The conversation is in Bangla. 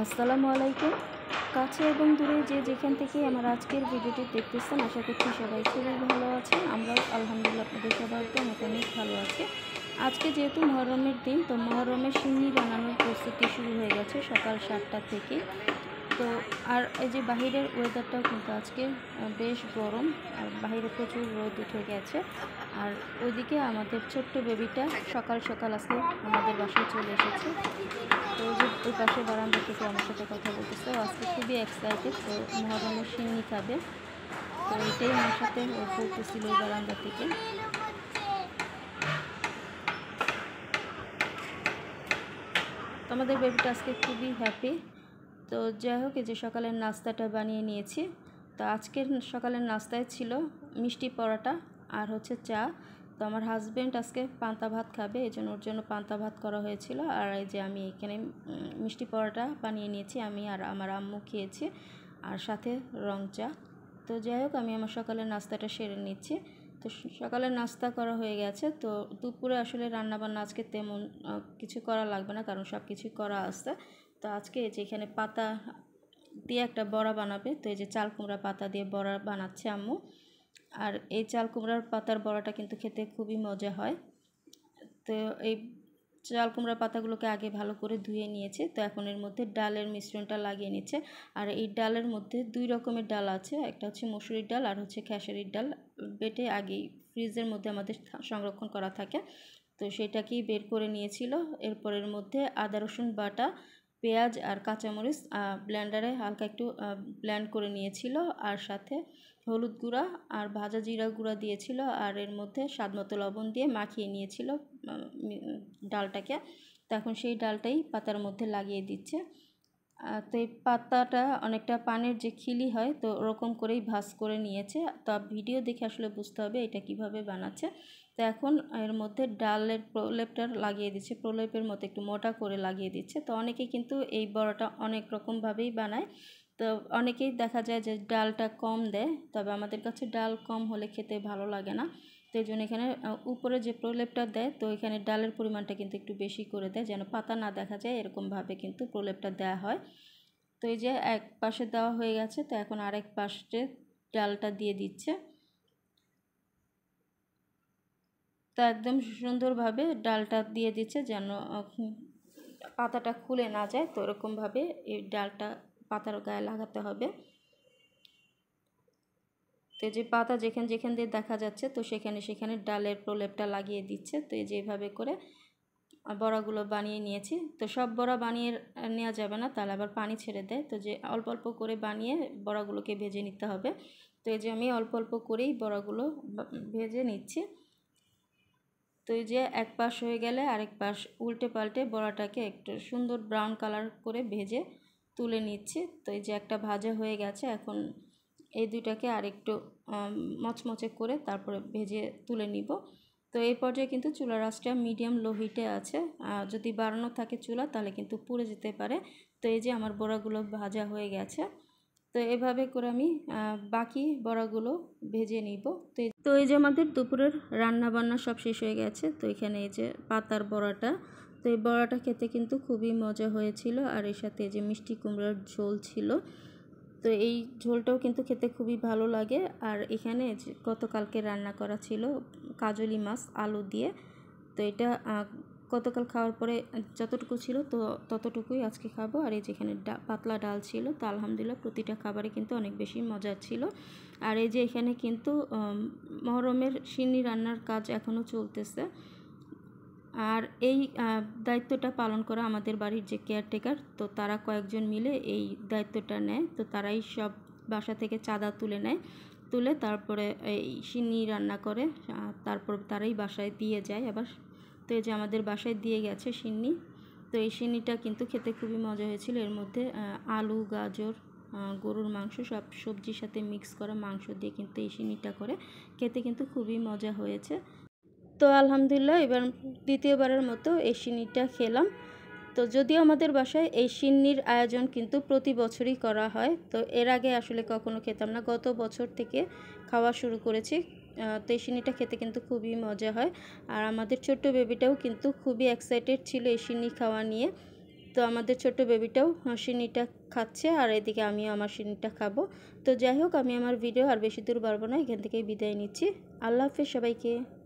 আসসালামু আলাইকুম কাছে এবং দূরে যে যেখান থেকে আমার আজকের ভিডিওটি দেখতেছেন আশা করছি সবাই খুবই ভালো আছে আমরাও আলহামদুলিল্লাহ আপনাদের সবাইকে তো মোটামুটি ভালো আছে আজকে যেহেতু মহরমের দিন তো মহরমের সিন্নি বানানোর প্রস্তুতি শুরু হয়ে গেছে সকাল সাতটা থেকে তো আর এই যে বাহিরের ওয়েদারটাও কিন্তু আজকে বেশ গরম আর বাহিরে প্রচুর রোদ উঠে গেছে আর ওইদিকে আমাদের ছোট্ট বেবিটা সকাল সকাল আজকে আমাদের বাসায় চলে এসেছে তো ওই পাশে বারান্দা থেকে আমার সাথে কথা বলতেছে ও আজকে খুবই এক্সাইটেড তো মহারণের সিন্নি খাবে তো এটাই আমার সাথে ও বলতেছিল ওই বারান্দা থেকে আমাদের বেবিটা আজকে খুবই হ্যাপি তো যাই হোক যে সকালের নাস্তাটা বানিয়ে নিয়েছি তো আজকের সকালের নাস্তায় ছিল মিষ্টি পরোটা আর হচ্ছে চা তো আমার হাজব্যান্ড আজকে পান্তা ভাত খাবে এই জন্য ওর জন্য পান্তা ভাত করা হয়েছিল আর এই যে আমি এখানে মিষ্টি পরোটা বানিয়ে নিয়েছি আমি আর আমার আম্মু খেয়েছি আর সাথে রং চা তো যাই হোক আমি আমার সকালের নাস্তাটা সেরে নিচ্ছি তো সকালে নাস্তা করা হয়ে গেছে তো দুপুরে আসলে রান্নাবান্না আজকে তেমন কিছু করা লাগবে না কারণ সব কিছুই করা আসতে তো আজকে এই যে এখানে পাতা দিয়ে একটা বড়া বানাবে তো এই যে চাল কুমড়া পাতা দিয়ে বড়া বানাচ্ছে আম্মু আর এই চাল কুমড়ার পাতার বড়াটা কিন্তু খেতে খুবই মজা হয় তো এই চাল কুমড়ার পাতাগুলোকে আগে ভালো করে ধুয়ে নিয়েছে তো এখন এর মধ্যে ডালের মিশ্রণটা লাগিয়ে নিচ্ছে আর এই ডালের মধ্যে দুই রকমের ডাল আছে একটা হচ্ছে মসুরির ডাল আর হচ্ছে খেসারির ডাল বেটে আগেই ফ্রিজের মধ্যে আমাদের সংরক্ষণ করা থাকে তো সেটাকেই বের করে নিয়েছিল এরপরের মধ্যে আদা রসুন বাটা পেঁয়াজ আর কাঁচামরিচ ব্ল্যান্ডারে হালকা একটু ব্ল্যান্ড করে নিয়েছিল আর সাথে হলুদ গুঁড়া আর ভাজা জিরা গুঁড়া দিয়েছিল আর এর মধ্যে স্বাদ মতো লবণ দিয়ে মাখিয়ে নিয়েছিল ডালটাকে তখন সেই ডালটাই পাতার মধ্যে লাগিয়ে দিচ্ছে তো এই পাতাটা অনেকটা পানের যে খিলি হয় তো ওরকম করেই ভাজ করে নিয়েছে তা ভিডিও দেখে আসলে বুঝতে হবে এটা কিভাবে বানাচ্ছে তো এখন এর মধ্যে ডালের প্রলেপটা লাগিয়ে দিচ্ছে প্রলেপের মতো একটু মোটা করে লাগিয়ে দিচ্ছে তো অনেকে কিন্তু এই বড়াটা অনেক রকমভাবেই বানায় তো অনেকেই দেখা যায় যে ডালটা কম দেয় তবে আমাদের কাছে ডাল কম হলে খেতে ভালো লাগে না তো এই জন্য এখানে উপরে যে প্রলেপটা দেয় তো এখানে ডালের পরিমাণটা কিন্তু একটু বেশি করে দেয় যেন পাতা না দেখা যায় এরকমভাবে কিন্তু প্রলেপটা দেয়া হয় তো এই যে এক পাশে দেওয়া হয়ে গেছে তো এখন আরেক পাশে ডালটা দিয়ে দিচ্ছে তা একদম সুন্দরভাবে ডালটা দিয়ে দিচ্ছে যেন পাতাটা খুলে না যায় তো ওরকমভাবে এই ডালটা পাতার গায়ে লাগাতে হবে তো যে পাতা যেখানে যেখান দিয়ে দেখা যাচ্ছে তো সেখানে সেখানে ডালের প্রলেপটা লাগিয়ে দিচ্ছে তো এই যেভাবে করে বড়াগুলো বানিয়ে নিয়েছি তো সব বড়া বানিয়ে নেওয়া যাবে না তাহলে আবার পানি ছেড়ে দেয় তো যে অল্প অল্প করে বানিয়ে বড়াগুলোকে ভেজে নিতে হবে তো এই যে আমি অল্প অল্প করেই বড়াগুলো ভেজে নিচ্ছি তো এই যে এক পাশ হয়ে গেলে আরেক পাশ উল্টে পাল্টে বড়াটাকে একটু সুন্দর ব্রাউন কালার করে ভেজে তুলে নিচ্ছি তো এই যে একটা ভাজা হয়ে গেছে এখন এই দুইটাকে আরেকটু মচমচে করে তারপরে ভেজে তুলে নিব তো এই পর্যায়ে কিন্তু চুলা রাসটা মিডিয়াম লো হিটে আছে যদি বাড়ানো থাকে চুলা তাহলে কিন্তু পুড়ে যেতে পারে তো এই যে আমার বড়াগুলো ভাজা হয়ে গেছে তো এভাবে করে আমি বাকি বড়াগুলো ভেজে নিব তো তো এই যে আমাদের দুপুরের রান্না বান্না সব শেষ হয়ে গেছে তো এখানে এই যে পাতার বড়াটা তো এই বড়াটা খেতে কিন্তু খুবই মজা হয়েছিল আর এর সাথে যে মিষ্টি কুমড়ার ঝোল ছিল তো এই ঝোলটাও কিন্তু খেতে খুবই ভালো লাগে আর এখানে গতকালকে রান্না করা ছিল কাজলি মাছ আলু দিয়ে তো এটা গতকাল খাওয়ার পরে যতটুকু ছিল তো ততটুকুই আজকে খাবো আর এই যেখানে পাতলা ডাল ছিল তা আলহামদুলিল্লাহ প্রতিটা খাবারে কিন্তু অনেক বেশি মজার ছিল আর এই যে এখানে কিন্তু মহরমের সিন্নি রান্নার কাজ এখনও চলতেছে আর এই দায়িত্বটা পালন করা আমাদের বাড়ির যে কেয়ারটেকার তো তারা কয়েকজন মিলে এই দায়িত্বটা নেয় তো তারাই সব বাসা থেকে চাঁদা তুলে নেয় তুলে তারপরে এই সিন্নি রান্না করে তারপর তারাই বাসায় দিয়ে যায় আবার তো এই যে আমাদের বাসায় দিয়ে গেছে সিন্নি তো এই সিন্নিটা কিন্তু খেতে খুবই মজা হয়েছিল এর মধ্যে আলু গাজর গরুর মাংস সব সবজির সাথে মিক্স করা মাংস দিয়ে কিন্তু এই সিনিটা করে খেতে কিন্তু খুবই মজা হয়েছে তো আলহামদুলিল্লাহ এবার দ্বিতীয়বারের মতো এই সিনিটা খেলাম তো যদিও আমাদের বাসায় এই সিন্নির আয়োজন কিন্তু প্রতি বছরই করা হয় তো এর আগে আসলে কখনো খেতাম না গত বছর থেকে খাওয়া শুরু করেছি তো এই শিনিটা খেতে কিন্তু খুবই মজা হয় আর আমাদের ছোট্ট বেবিটাও কিন্তু খুবই এক্সাইটেড ছিল এই শিনি খাওয়া নিয়ে তো আমাদের ছোট্ট বেবিটাও শিনিটা খাচ্ছে আর এদিকে আমিও আমার শিনিটা খাবো তো যাই হোক আমি আমার ভিডিও আর বেশি দূর পারবো না এখান থেকেই বিদায় নিচ্ছি আল্লাহ হাফিজ সবাইকে